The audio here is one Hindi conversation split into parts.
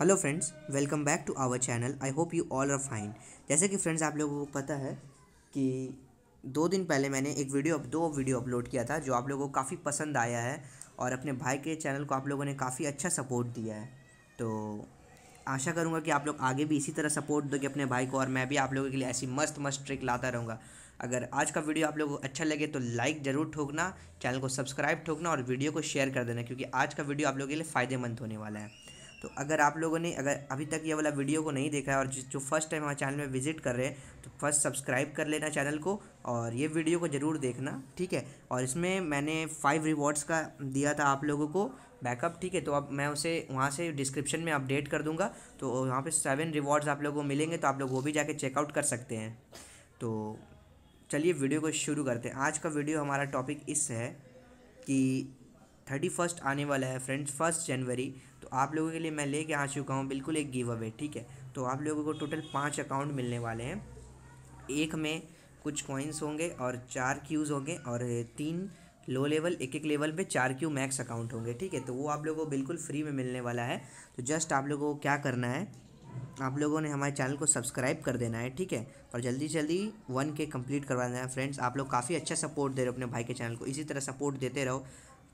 hello friends welcome back to our channel I hope you all are fine जैसे कि फ्रेंड्स आप लोगों को पता है कि दो दिन पहले मैंने एक वीडियो दो वीडियो अपलोड किया था जो आप लोगों को काफ़ी पसंद आया है और अपने भाई के चैनल को आप लोगों ने काफ़ी अच्छा सपोर्ट दिया है तो आशा करूँगा कि आप लोग आगे भी इसी तरह सपोर्ट दोगे अपने भाई को और मैं भी आप लोगों के लिए ऐसी मस्त मस्त ट्रिक लाता रहूँगा अगर आज का वीडियो आप लोगों को अच्छा लगे तो लाइक ज़रूर ठोकना चैनल को सब्सक्राइब ठोकना और वीडियो को शेयर कर देना क्योंकि आज का वीडियो आप लोगों के लिए फ़ायदेमंद होने वाला है तो अगर आप लोगों ने अगर अभी तक ये वाला वीडियो को नहीं देखा है और जो फर्स्ट टाइम हमारे चैनल में विजिट कर रहे हैं तो फर्स्ट सब्सक्राइब कर लेना चैनल को और ये वीडियो को ज़रूर देखना ठीक है और इसमें मैंने फाइव रिवॉर्ड्स का दिया था आप लोगों को बैकअप ठीक है तो अब मैं उसे वहाँ से डिस्क्रिप्शन में अपडेट कर दूँगा तो वहाँ पर सेवन रिवॉर्ड्स आप लोगों को मिलेंगे तो आप लोग वो भी जाके चेकआउट कर सकते हैं तो चलिए वीडियो को शुरू करते हैं आज का वीडियो हमारा टॉपिक इस है कि थर्टी फर्स्ट आने वाला है फ्रेंड्स फर्स्ट जनवरी तो आप लोगों के लिए मैं लेके आ चुका हूँ बिल्कुल एक गिव अवे ठीक है तो आप लोगों को टोटल पाँच अकाउंट मिलने वाले हैं एक में कुछ कॉइन्स होंगे और चार क्यूज़ होंगे और तीन लो लेवल एक एक लेवल पे चार क्यू मैक्स अकाउंट होंगे ठीक है तो वो आप लोगों को बिल्कुल फ्री में मिलने वाला है तो जस्ट आप लोगों को क्या करना है आप लोगों ने हमारे चैनल को सब्सक्राइब कर देना है ठीक है और जल्दी जल्दी वन के कम्प्लीट करवा देना है फ्रेंड्स आप लोग काफ़ी अच्छा सपोर्ट दे रहे हो अपने भाई के चैनल को इसी तरह सपोर्ट देते रहो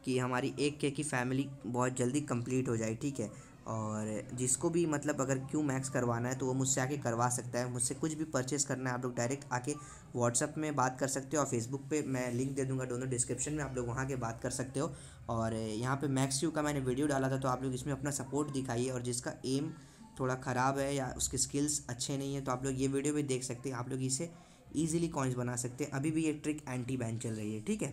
कि हमारी एक के की फैमिली बहुत जल्दी कंप्लीट हो जाए ठीक है और जिसको भी मतलब अगर क्यों मैक्स करवाना है तो वो मुझसे आके करवा सकता है मुझसे कुछ भी परचेस करना है आप लोग डायरेक्ट आके व्हाट्सअप में बात कर सकते हो और फेसबुक पे मैं लिंक दे दूंगा दोनों डिस्क्रिप्शन में आप लोग वहाँ के बात कर सकते हो और यहाँ पे मैक्स क्यू का मैंने वीडियो डाला था तो आप लोग इसमें अपना सपोर्ट दिखाइए और जिसका एम थोड़ा ख़राब है या उसके स्किल्स अच्छे नहीं है तो आप लोग ये वीडियो भी देख सकते हैं आप लोग इसे ईजिली कॉइन्स बना सकते हैं अभी भी ये ट्रिक एंटी बैन चल रही है ठीक है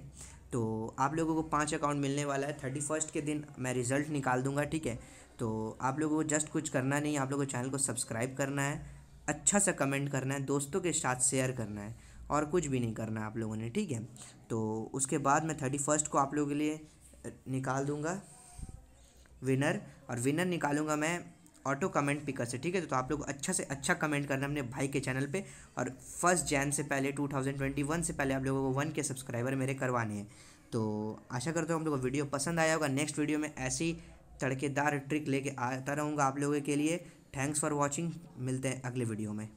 तो आप लोगों को पाँच अकाउंट मिलने वाला है थर्टी फर्स्ट के दिन मैं रिज़ल्ट निकाल दूंगा ठीक है तो आप लोगों को जस्ट कुछ करना नहीं आप लोगों को चैनल को सब्सक्राइब करना है अच्छा सा कमेंट करना है दोस्तों के साथ शेयर करना है और कुछ भी नहीं करना है आप लोगों ने ठीक है तो उसके बाद मैं थर्टी फर्स्ट को आप लोगों के लिए निकाल दूँगा विनर और विनर निकालूंगा मैं ऑटो कमेंट पिकर से ठीक है तो, तो आप लोग अच्छा से अच्छा कमेंट करना अपने भाई के चैनल पे और फर्स्ट जैन से पहले 2021 से पहले आप लोगों को वन के सब्सक्राइबर मेरे करवाने हैं तो आशा करता हूँ आप लोगों को वीडियो पसंद आया होगा नेक्स्ट वीडियो में ऐसी तड़केदार ट्रिक लेके आता रहूँगा आप लोगों के लिए थैंक्स फॉर वॉचिंग मिलते हैं अगले वीडियो में